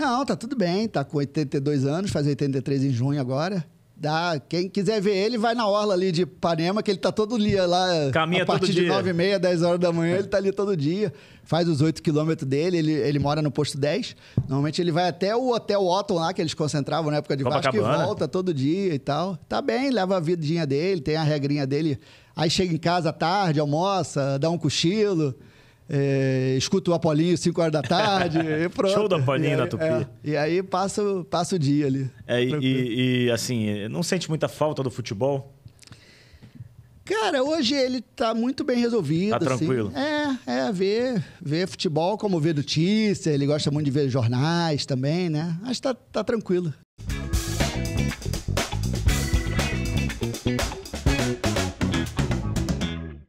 Não, tá tudo bem, tá com 82 anos, faz 83 em junho agora. Dá. Quem quiser ver ele, vai na orla ali de Ipanema, que ele tá todo dia lá. Caminha a partir de 9 e meia, 10 horas da manhã, ele tá ali todo dia. Faz os 8 quilômetros dele, ele, ele mora no posto 10. Normalmente ele vai até o Hotel Otton lá, que eles concentravam na época de Vasco, e volta todo dia e tal. Tá bem, leva a vidinha dele, tem a regrinha dele. Aí chega em casa à tarde, almoça, dá um cochilo é, escuto o Apolinho 5 horas da tarde e pronto. Show do Apolinho na Tupi. É, e aí passa, passa o dia ali. É, e, e, assim, não sente muita falta do futebol? Cara, hoje ele tá muito bem resolvido. Tá assim. tranquilo. Assim. É, é, ver, ver futebol como ver notícia, ele gosta muito de ver jornais também, né? Acho que tá, tá tranquilo.